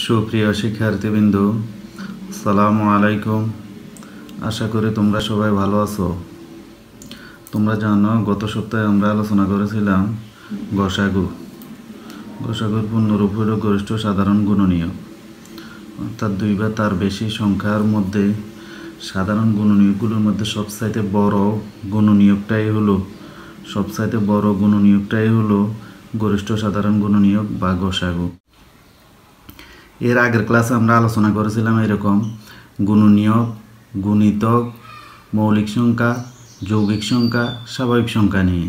সুপ্রিয় শিক্ষার্থীবৃন্দ সালামু আলাইকুম আশা করি তোমরা সবাই ভালো আছো তোমরা জানো গত সপ্তাহে আমরা আলোচনা করেছিলাম গসাগু গসাগুর পূর্ণরূপ হল গরিষ্ঠ সাধারণ গুণনীয় অর্থাৎ দুই বা তার বেশি সংখ্যার মধ্যে সাধারণ গুণনীয়গুলোর মধ্যে সবচাইতে বড় গুণনীয়কটাই হলো সবচাইতে বড় গুণনীয়কটাই হলো গরিষ্ঠ সাধারণ গুণনীয়ক বা গসাগু এর আগের ক্লাসে আমরা আলোচনা করেছিলাম এরকম গুণনীয়ক গুণিতক মৌলিক সংখ্যা যৌগিক সংখ্যা স্বাভাবিক সংখ্যা নিয়ে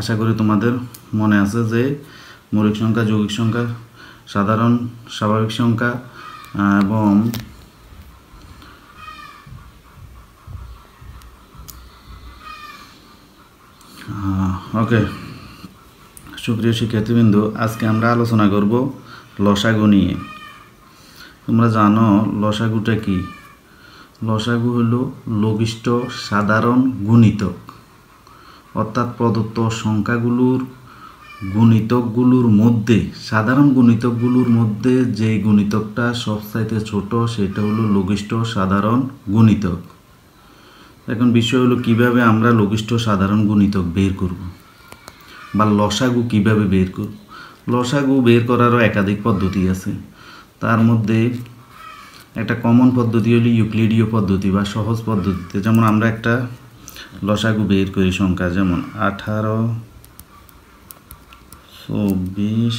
আশা করি তোমাদের মনে আছে যে মৌলিক সংখ্যা যৌগিক সংখ্যা সাধারণ স্বাভাবিক সংখ্যা এবং ওকে সুপ্রিয় শিক্ষার্থীবৃন্দ আজকে আমরা আলোচনা করব লসাগু নিয়ে তোমরা জানো লসাগুটা কি লসাগু হলো লঘিষ্ঠ সাধারণ গুণিতক অর্থাৎ প্রদত্ত সংখ্যাগুলোর গুণিতকগুলোর মধ্যে সাধারণ গুণিতকগুলোর মধ্যে যে গুণিতকটা সবচাইতে ছোট সেটা হলো লঘিষ্ঠ সাধারণ গুণিতক এখন বিষয় হলো কিভাবে আমরা লঘিষ্ঠ সাধারণ গুণিতক বের করব বা লসাগু কিভাবে বের করব লসাগু বের করারও একাধিক পদ্ধতি আছে তার মধ্যে একটা কমন পদ্ধতি হলো ইউক্লিডীয় পদ্ধতি বা সহজ পদ্ধতিতে যেমন আমরা একটা লসাগু বের করি সংখ্যা যেমন আঠারো চব্বিশ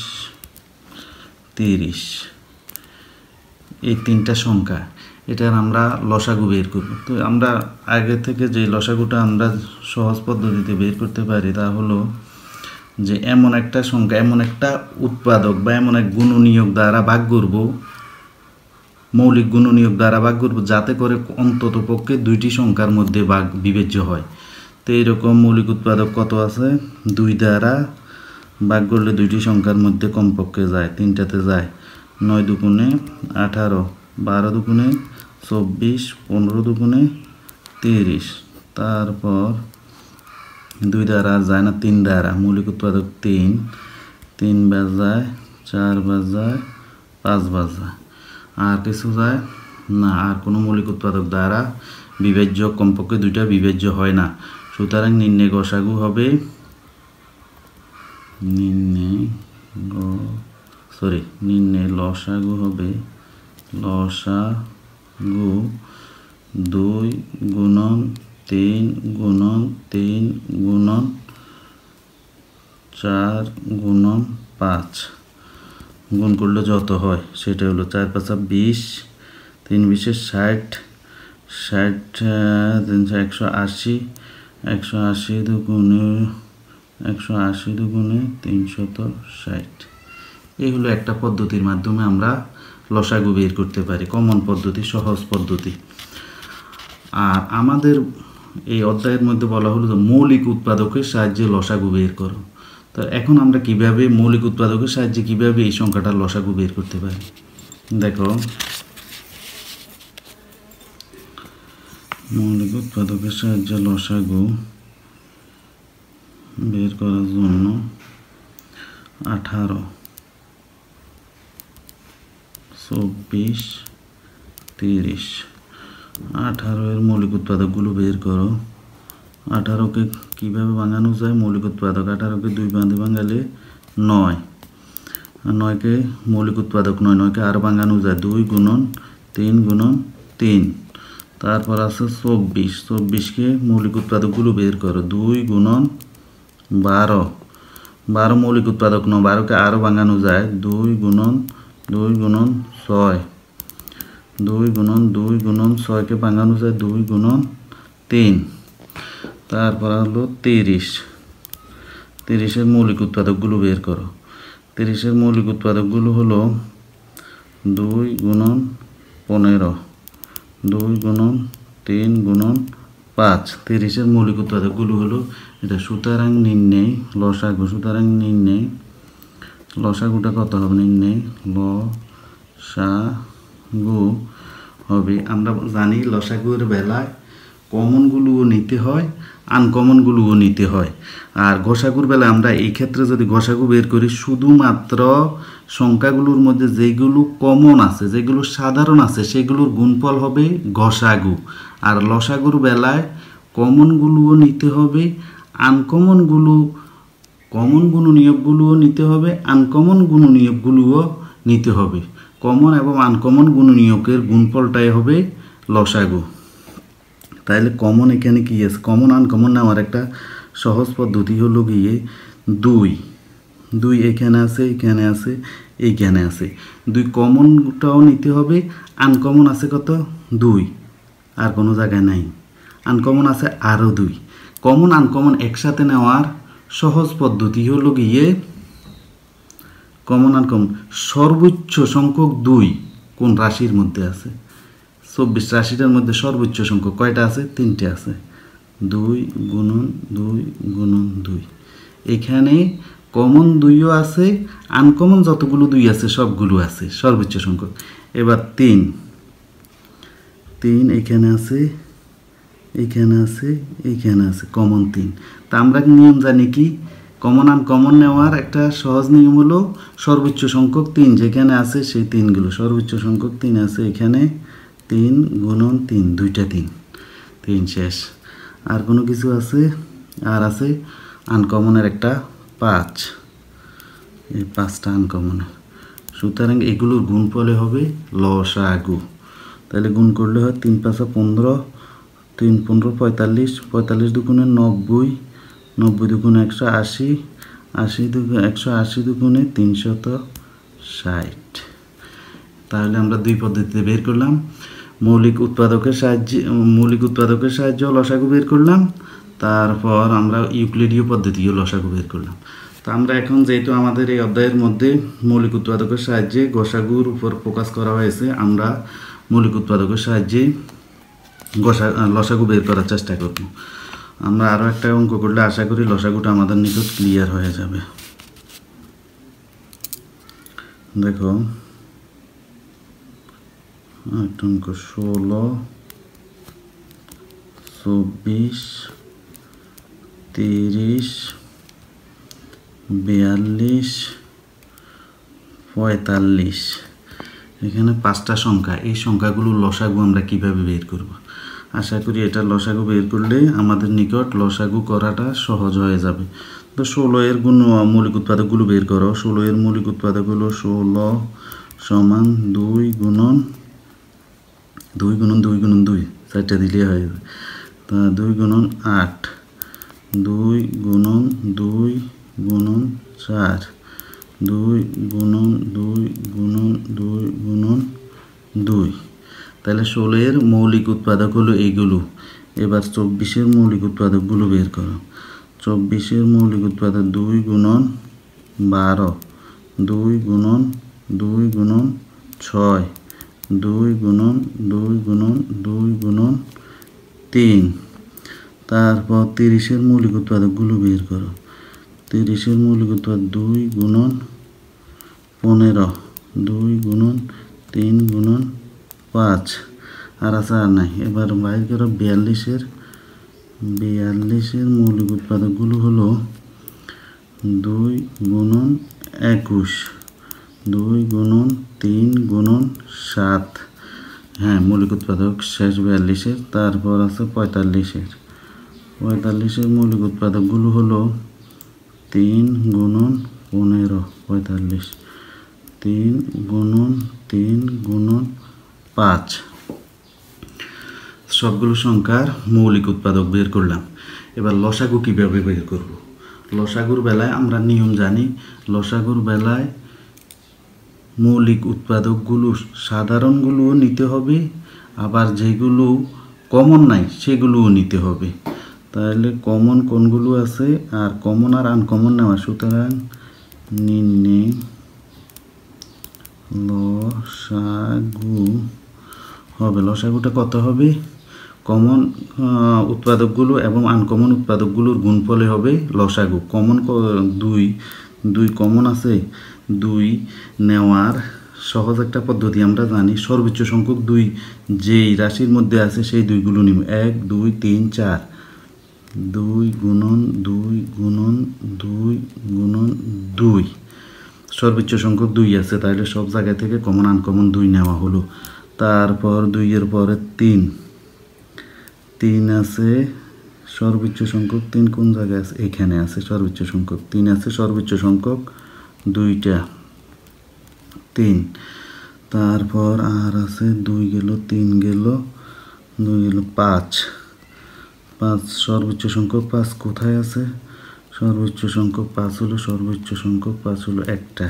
তিরিশ এই তিনটা সংখ্যা এটার আমরা লসাগু বের করব তো আমরা আগে থেকে যে লসাগুটা আমরা সহজ পদ্ধতিতে বের করতে পারি তা হলো যে এমন একটা সংখ্যা এমন একটা উৎপাদক বা এমন এক নিয়োগ দ্বারা ভাগ করব মৌলিক নিয়োগ দ্বারা ভাগ করব যাতে করে অন্তত পক্ষে দুইটি সংখ্যার মধ্যে ভাগ বিবেচ্য হয় তো এরকম মৌলিক উৎপাদক কত আছে দুই দ্বারা ভাগ করলে দুইটি সংখ্যার মধ্যে কমপক্ষে যায় তিনটাতে যায় নয় দুগুণে আঠারো বারো দুগুণে চব্বিশ পনেরো দুগুণে তিরিশ তারপর দুই দ্বারা যায় না তিন দ্বারা মৌলিক উৎপাদক তিন তিন বাজায় চার বাজায় পাঁচ বাজায় আর কিছু যায় না আর কোনো মৌলিক উৎপাদক দ্বারা বিভাজ্য কমপক্ষে দুইটা বিভাজ্য হয় না সুতরাং নিম্নে গসাগু হবে নিম্নে গ সরি নিম্নে লসাগু হবে লসাগু দুই গুণন তিন গুণন তিন গুণন চার গুণন পাঁচ গুণ করলে যত হয় সেটা হলো চার পাঁচা বিশ তিন বিশে ষাট ষাট তিনশো একশো আশি একশো আশি দুগুণে একশো আশি দুগুণে তিনশত ষাট এই হলো একটা পদ্ধতির মাধ্যমে আমরা লসাগু বের করতে পারি কমন পদ্ধতি সহজ পদ্ধতি আর আমাদের এই অধ্যায়ের মধ্যে বলা হলো মৌলিক উৎপাদকের সাহায্যে লসাগু বের করো তো এখন আমরা কিভাবে মৌলিক উৎপাদকের সাহায্যে কিভাবে এই সংখ্যাটার লসাগু বের করতে পারি দেখো মৌলিক উৎপাদকের সাহায্যে লসাগু বের করার জন্য আঠারো চব্বিশ তিরিশ আঠারো এর মৌলিক উৎপাদকগুলো বের করো আঠারোকে কীভাবে ভাঙানো যায় মৌলিক উৎপাদক আঠারোকে দুই বাঁধে ভাঙালে নয় নয়কে মৌলিক উৎপাদক নয় নয়কে আর ভাঙানো যায় দুই গুণন তিন গুণন তিন তারপর আছে চব্বিশ চব্বিশকে মৌলিক উৎপাদকগুলো বের করো দুই গুণন বারো বারো মৌলিক উৎপাদক নয় বারোকে আরও ভাঙানো যায় দুই গুণন দুই গুণন ছয় দুই গুণন দুই গুণন ছয়কে ভাঙানো যায় দুই গুণন তিন তারপর হলো তিরিশ তিরিশের মৌলিক উৎপাদকগুলো বের করো তিরিশের মৌলিক উৎপাদকগুলো হলো দুই গুণন পনেরো দুই গুণন তিন গুণন পাঁচ তিরিশের মৌলিক উৎপাদকগুলো হলো এটা সুতরাং নির্ণয় লসাগু সুতারাং নির্ণয় লসাগুটা কত হবে নির্ণয় ল সা গু হবে আমরা জানি লসাগুর বেলায় কমনগুলোও নিতে হয় আনকমনগুলোও নিতে হয় আর ঘষাগুর বেলায় আমরা এই ক্ষেত্রে যদি ঘষাগু বের করি শুধুমাত্র সংখ্যাগুলোর মধ্যে যেগুলো কমন আছে যেগুলো সাধারণ আছে সেগুলোর গুণফল হবে ঘষাগু আর লসাগুর বেলায় কমনগুলোও নিতে হবে আনকমনগুলো কমন নিয়োগগুলোও নিতে হবে আনকমন গুণ নিয়োগগুলোও নিতে হবে কমন এবং আনকমন গুণনীয়কের গুণফলটাই হবে লসাগু তাহলে কমন এখানে কি আছে কমন আনকমন নামার একটা সহজ পদ্ধতি হলো গিয়ে দুই দুই এখানে আছে এখানে আছে এইখানে আছে দুই কমনটাও নিতে হবে আনকমন আছে কত দুই আর কোনো জায়গায় নাই আনকমন আছে আরও দুই কমন আনকমন একসাথে নেওয়ার সহজ পদ্ধতি হলো গিয়ে কমন কমন সর্বোচ্চ সংখ্যক দুই কোন রাশির মধ্যে আছে চব্বিশ রাশিটার মধ্যে সর্বোচ্চ সংখ্যক কয়টা আছে তিনটে আছে দুই গুণন দুই গুণন দুই এখানে কমন দুইও আছে আনকমন যতগুলো দুই আছে সবগুলো আছে সর্বোচ্চ সংখ্যক এবার তিন তিন এখানে আছে এখানে আছে এখানে আছে কমন তিন তা আমরা নিয়ম জানি কি কমন আন কমন নেওয়ার একটা সহজ নিয়ম হলো সর্বোচ্চ সংখ্যক তিন যেখানে আছে সেই তিনগুলো সর্বোচ্চ সংখ্যক তিন আছে এখানে তিন গুণন তিন দুইটা তিন তিন শেষ আর কোনো কিছু আছে আর আছে আনকমনের একটা পাঁচ এই পাঁচটা আনকমনের সুতরাং এগুলোর গুণ ফলে হবে লসা আগু তাহলে গুণ করলে হয় তিন পাঁচা পনেরো তিন পনেরো পঁয়তাল্লিশ পঁয়তাল্লিশ দুগুণে নব্বই নব্বই দুগুণ একশো আশি আশি দুগুণ একশো আশি দুগুণে তিনশত ষাট তাহলে আমরা দুই পদ্ধতিতে বের করলাম মৌলিক উৎপাদকের সাহায্যে মৌলিক উৎপাদকের সাহায্যে লসাগু বের করলাম তারপর আমরা ইউক্লিডীয় পদ্ধতিও লসাগু বের করলাম তো আমরা এখন যেহেতু আমাদের এই অধ্যায়ের মধ্যে মৌলিক উৎপাদকের সাহায্যে গোসাগুর উপর ফোকাস করা হয়েছে আমরা মৌলিক উৎপাদকের সাহায্যে গোসা লসাগু বের করার চেষ্টা করব আমরা আরও একটা অঙ্ক করলে আশা করি লসাগুটা আমাদের নিকট ক্লিয়ার হয়ে যাবে দেখো একটা অঙ্ক ষোলো চব্বিশ তিরিশ বিয়াল্লিশ পঁয়তাল্লিশ এখানে পাঁচটা সংখ্যা এই সংখ্যাগুলো লসাগু আমরা কীভাবে বের করবো আশা করি এটা লসাগু বের করলে আমাদের নিকট লসাগু করাটা সহজ হয়ে যাবে তো ষোলো এর গুণ মৌলিক উৎপাদকগুলো বের করো ষোলো এর মৌলিক উৎপাদক হলো ষোলো সমান দুই গুণন দুই গুণন দুই গুণন দুই চারটা দিলে হয়ে যাবে তা দুই গুণন আট দুই গুণন দুই গুণন চার দুই গুণন দুই গুণন দুই গুণন দুই তাহলে ষোলোয়ের মৌলিক উৎপাদক হলো এইগুলো এবার চব্বিশের মৌলিক উৎপাদকগুলো বের করো চব্বিশের মৌলিক উৎপাদক দুই গুণন বারো দুই গুণন দুই গুণন ছয় দুই গুণন দুই গুণন দুই গুণন তিন তারপর তিরিশের মৌলিক উৎপাদকগুলো বের করো তিরিশের মৌলিক উৎপাদক দুই গুণন পনেরো দুই গুণন তিন গুণন পাঁচ আর আছে আর নাই এবার বাইর করো বিয়াল্লিশের বিয়াল্লিশের মৌলিক উৎপাদকগুলো হলো দুই গুণন একুশ দুই গুণন তিন গুণন সাত হ্যাঁ মৌলিক উৎপাদক শেষ বিয়াল্লিশের তারপর আছে পঁয়তাল্লিশের পঁয়তাল্লিশের মৌলিক উৎপাদকগুলো হলো তিন গুণন পনেরো পঁয়তাল্লিশ তিন গুণন তিন গুণন পাঁচ সবগুলো সংখ্যার মৌলিক উৎপাদক বের করলাম এবার লসাগু কীভাবে বের করব লসাগুর বেলায় আমরা নিয়ম জানি লসাগুর বেলায় মৌলিক উৎপাদকগুলো সাধারণগুলোও নিতে হবে আবার যেগুলো কমন নাই সেগুলোও নিতে হবে তাহলে কমন কোনগুলো আছে আর কমন আর আনকমন নেওয়া সুতরাং নিন্নে লসাগু হবে লসাগুটা কত হবে কমন উৎপাদকগুলো এবং আনকমন উৎপাদকগুলোর গুণফলে হবে লসাগু কমন দুই দুই কমন আছে দুই নেওয়ার সহজ একটা পদ্ধতি আমরা জানি সর্বোচ্চ সংখ্যক দুই যেই রাশির মধ্যে আছে সেই দুইগুলো নিব এক দুই তিন চার দুই গুণন দুই গুণন দুই গুণন দুই সর্বোচ্চ সংখ্যক দুই আছে তাহলে সব জায়গা থেকে কমন আনকমন দুই নেওয়া হলো তারপর দুইয়ের পরে তিন তিন আছে সর্বোচ্চ সংখ্যক তিন কোন জায়গায় আছে এখানে আছে সর্বোচ্চ সংখ্যক তিন আছে সর্বোচ্চ সংখ্যক দুইটা তিন তারপর আর আছে দুই গেল তিন গেল দুই গেল পাঁচ পাঁচ সর্বোচ্চ সংখ্যক পাঁচ কোথায় আছে সর্বোচ্চ সংখ্যক পাঁচ হলো সর্বোচ্চ সংখ্যক পাঁচ হলো একটা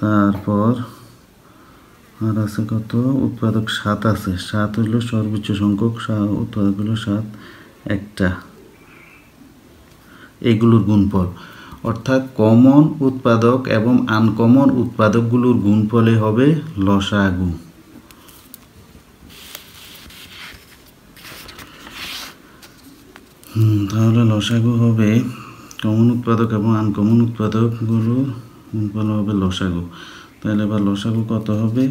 তারপর আর আছে কত উৎপাদক সাত আছে সাত হলো সর্বোচ্চ সংখ্যক উৎপাদক হলো সাত একটা এগুলোর গুণফল অর্থাৎ কমন উৎপাদক এবং আনকমন উৎপাদকগুলোর গুণফলে হবে লসাগু তাহলে লসাগু হবে কমন উৎপাদক এবং আনকমন উৎপাদকগুলোর গুণফল হবে লসাগু তাহলে এবার লসাগু কত হবে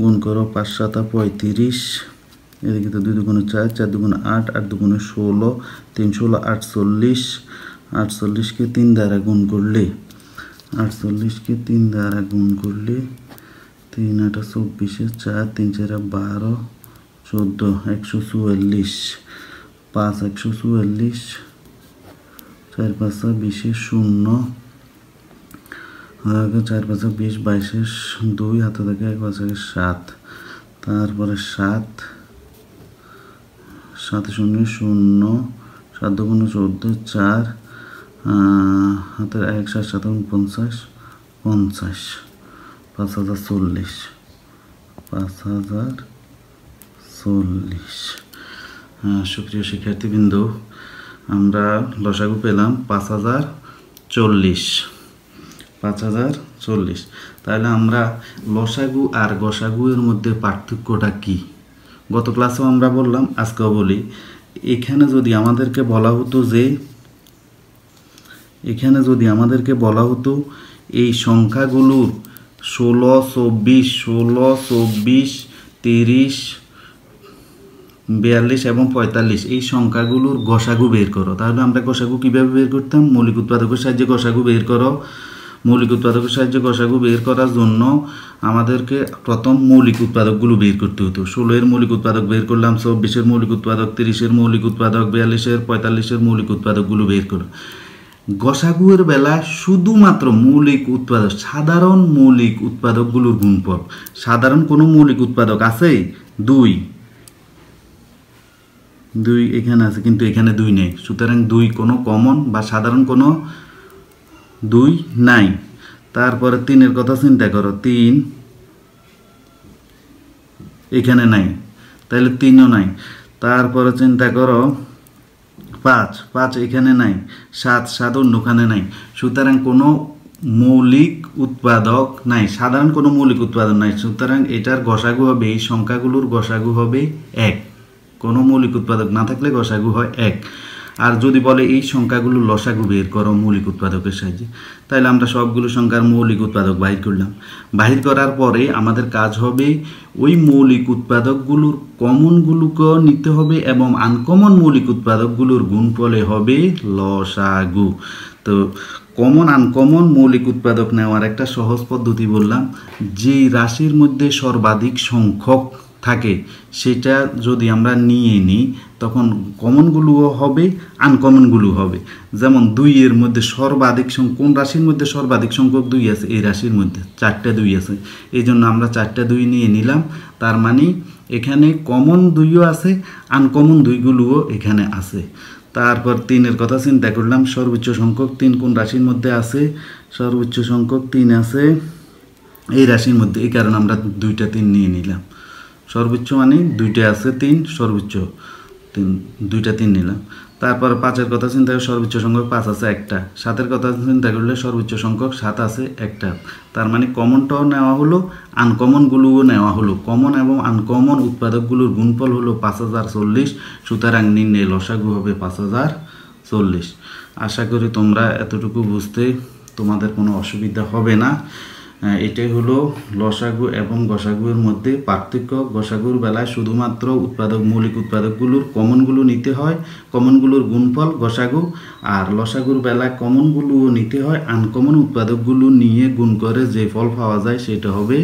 গুণ করো পাঁচ সাত পঁয়ত্রিশ এদিকে তো দুই দুগুণে চার চার দুগুণে আট আট দুগুণে ষোলো তিন ষোলো আটচল্লিশ আটচল্লিশকে তিন দ্বারা গুণ করলে আটচল্লিশকে তিন দ্বারা গুণ করলে তিন আটা চব্বিশে চার তিন চার বারো চোদ্দো একশো চুয়াল্লিশ পাঁচ একশো চুয়াল্লিশ চার পাঁচটা বিশে শূন্য চার পাঁচে বিশ বাইশে দুই হাতে থেকে এক পাঁচে সাত তারপরে সাত সাত শূন্য শূন্য সাত দুগুণ চোদ্দো চার হাতের এক সাত সাত পঞ্চাশ পঞ্চাশ পাঁচ হাজার চল্লিশ পাঁচ হাজার চল্লিশ সুপ্রিয় শিক্ষার্থীবৃন্দ আমরা লসাগু পেলাম পাঁচ হাজার চল্লিশ পাঁচ হাজার চল্লিশ তাহলে আমরা লসাগু আর গসাগু এর মধ্যে পার্থক্যটা কি গত ক্লাসেও আমরা বললাম আজকেও বলি এখানে যদি আমাদেরকে বলা হতো যে এখানে যদি আমাদেরকে বলা হতো এই সংখ্যাগুলোর ষোলো চব্বিশ ষোলো চব্বিশ তিরিশ বিয়াল্লিশ এবং পঁয়তাল্লিশ এই সংখ্যাগুলোর গসাগু বের করো তাহলে আমরা গসাগু কীভাবে বের করতাম মৌলিক উৎপাদকের সাহায্যে গসাগু বের করো মৌলিক উৎপাদকের সাহায্যে গসাগু বের করার জন্য আমাদেরকে প্রথম মৌলিক উৎপাদকগুলো বের করতে হতো ষোলোয়ের মৌলিক উৎপাদক বের করলাম চব্বিশের মৌলিক উৎপাদক তিরিশের মৌলিক উৎপাদক বিয়াল্লিশের পঁয়তাল্লিশের মৌলিক উৎপাদকগুলো বের করলাম গসাগুয়ের বেলা শুধুমাত্র মৌলিক উৎপাদক সাধারণ মৌলিক উৎপাদকগুলোর গুণফল সাধারণ কোনো মৌলিক উৎপাদক আছে দুই দুই এখানে আছে কিন্তু এখানে দুই নেই সুতরাং দুই কোনো কমন বা সাধারণ কোনো দুই নাই তারপরে তিনের কথা চিন্তা করো তিন এখানে নাই তাহলে তিনও নাই তারপরে চিন্তা করো পাঁচ পাঁচ এখানে নাই সাত সাত অন্যখানে নাই সুতরাং কোনো মৌলিক উৎপাদক নাই সাধারণ কোনো মৌলিক উৎপাদন নাই সুতরাং এটার গসাগু হবে এই সংখ্যাগুলোর গসাগু হবে এক কোনো মৌলিক উৎপাদক না থাকলে গসাগু হয় এক আর যদি বলে এই সংখ্যাগুলো লসাগু বের করো মৌলিক উৎপাদকের সাহায্যে তাহলে আমরা সবগুলো সংখ্যার মৌলিক উৎপাদক বাহির করলাম বাহির করার পরে আমাদের কাজ হবে ওই মৌলিক উৎপাদকগুলোর কমনগুলোকে নিতে হবে এবং আনকমন মৌলিক উৎপাদকগুলোর গুণফলে হবে লসাগু তো কমন আনকমন মৌলিক উৎপাদক নেওয়ার একটা সহজ পদ্ধতি বললাম যেই রাশির মধ্যে সর্বাধিক সংখ্যক থাকে সেটা যদি আমরা নিয়ে নিই তখন কমনগুলোও হবে আনকমনগুলো হবে যেমন দুইয়ের মধ্যে সর্বাধিক সংখ্যক কোন রাশির মধ্যে সর্বাধিক সংখ্যক দুই আছে এই রাশির মধ্যে চারটা দুই আছে এই জন্য আমরা চারটা দুই নিয়ে নিলাম তার মানে এখানে কমন দুইও আছে আনকমন দুইগুলোও এখানে আছে তারপর তিনের কথা চিন্তা করলাম সর্বোচ্চ সংখ্যক তিন কোন রাশির মধ্যে আছে সর্বোচ্চ সংখ্যক তিন আছে এই রাশির মধ্যে এই কারণে আমরা দুইটা তিন নিয়ে নিলাম সর্বোচ্চ মানে দুইটা আছে তিন সর্বোচ্চ তিন দুইটা তিন নিলাম তারপর পাঁচের কথা চিন্তা করে সর্বোচ্চ সংখ্যক পাঁচ আছে একটা সাতের কথা চিন্তা করলে সর্বোচ্চ সংখ্যক সাত আছে একটা তার মানে কমনটাও নেওয়া হলো আনকমনগুলোও নেওয়া হলো কমন এবং আনকমন উৎপাদকগুলোর গুণফল হলো পাঁচ হাজার চল্লিশ সুতরাং নিম্নে লসাগু হবে পাঁচ হাজার চল্লিশ আশা করি তোমরা এতটুকু বুঝতে তোমাদের কোনো অসুবিধা হবে না হ্যাঁ, এটাই হলো লসাগু এবং গসাগুর মধ্যে পার্থক্য গসাগুর বেলায় শুধুমাত্র উৎপাদক মৌলিক উৎপাদকগুলোর কমনগুলো নিতে হয় কমনগুলোর গুণফল গসাগু আর লসাগুর বেলায় কমনগুলো নিতে হয় আনকমন উৎপাদকগুলো নিয়ে গুণ করে যে ফল পাওয়া যায় সেটা হবে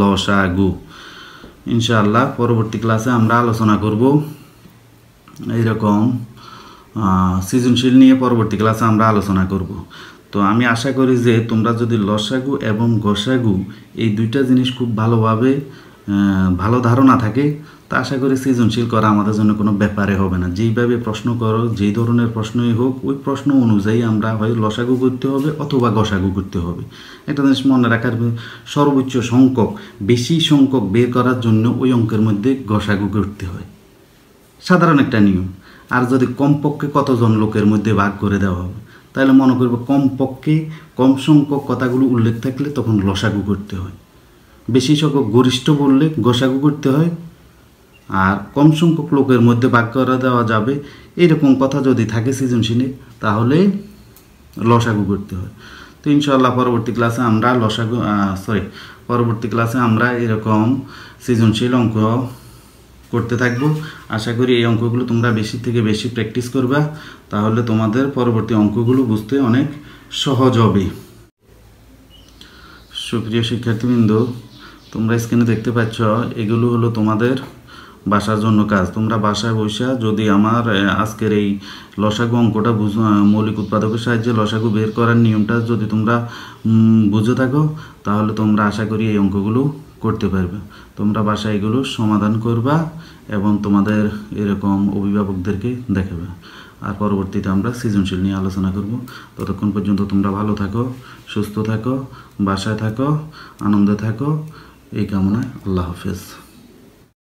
লসাগু ইনশাআল্লাহ পরবর্তী ক্লাসে আমরা আলোচনা করব এইরকম সৃজনশীল নিয়ে পরবর্তী ক্লাসে আমরা আলোচনা করব তো আমি আশা করি যে তোমরা যদি লসাগু এবং গসাগু এই দুইটা জিনিস খুব ভালোভাবে ভালো ধারণা থাকে তা আশা করি সৃজনশীল করা আমাদের জন্য কোনো ব্যাপারে হবে না যেইভাবে প্রশ্ন করো যেই ধরনের প্রশ্নই হোক ওই প্রশ্ন অনুযায়ী আমরা হয় লসাগু করতে হবে অথবা গসাগু করতে হবে একটা জিনিস মনে রাখার সর্বোচ্চ সংখ্যক বেশি সংখ্যক বের করার জন্য ওই অঙ্কের মধ্যে গসাগু করতে হয় সাধারণ একটা নিয়ম আর যদি কমপক্ষে কতজন লোকের মধ্যে ভাগ করে দেওয়া হবে তাহলে মনে কম পক্ষে কম সংখ্যক কথাগুলো উল্লেখ থাকলে তখন লসাগু করতে হয় বেশি সংখ্যক গরিষ্ঠ বললে গসাগু করতে হয় আর কম সংখ্যক লোকের মধ্যে ভাগ করা দেওয়া যাবে এরকম কথা যদি থাকে সৃজনশীলে তাহলে লসাগু করতে হয় তো ইনশাল্লাহ পরবর্তী ক্লাসে আমরা লসাগু সরি পরবর্তী ক্লাসে আমরা এরকম সৃজনশীল অঙ্ক করতে থাকবো আশা করি এই অঙ্কগুলো তোমরা বেশি থেকে বেশি প্র্যাকটিস করবা তাহলে তোমাদের পরবর্তী অঙ্কগুলো বুঝতে অনেক সহজ হবে সুপ্রিয় শিক্ষার্থীবৃন্দ তোমরা স্ক্রিনে দেখতে পাচ্ছ এগুলো হলো তোমাদের বাসার জন্য কাজ তোমরা বাসায় বৈশা যদি আমার আজকের এই লসাগু অঙ্কটা বুঝ মৌলিক উৎপাদকের সাহায্যে লসাগু বের করার নিয়মটা যদি তোমরা বুঝে থাকো তাহলে তোমরা আশা করি এই অঙ্কগুলো করতে পারবে তোমরা বাসায় এগুলো সমাধান করবা এবং তোমাদের এরকম অভিভাবকদেরকে দেখাবে আর পরবর্তীতে আমরা সৃজনশীল নিয়ে আলোচনা করব ততক্ষণ পর্যন্ত তোমরা ভালো থাকো সুস্থ থাকো বাসায় থাকো আনন্দে থাকো এই কামনায় আল্লাহ হাফেজ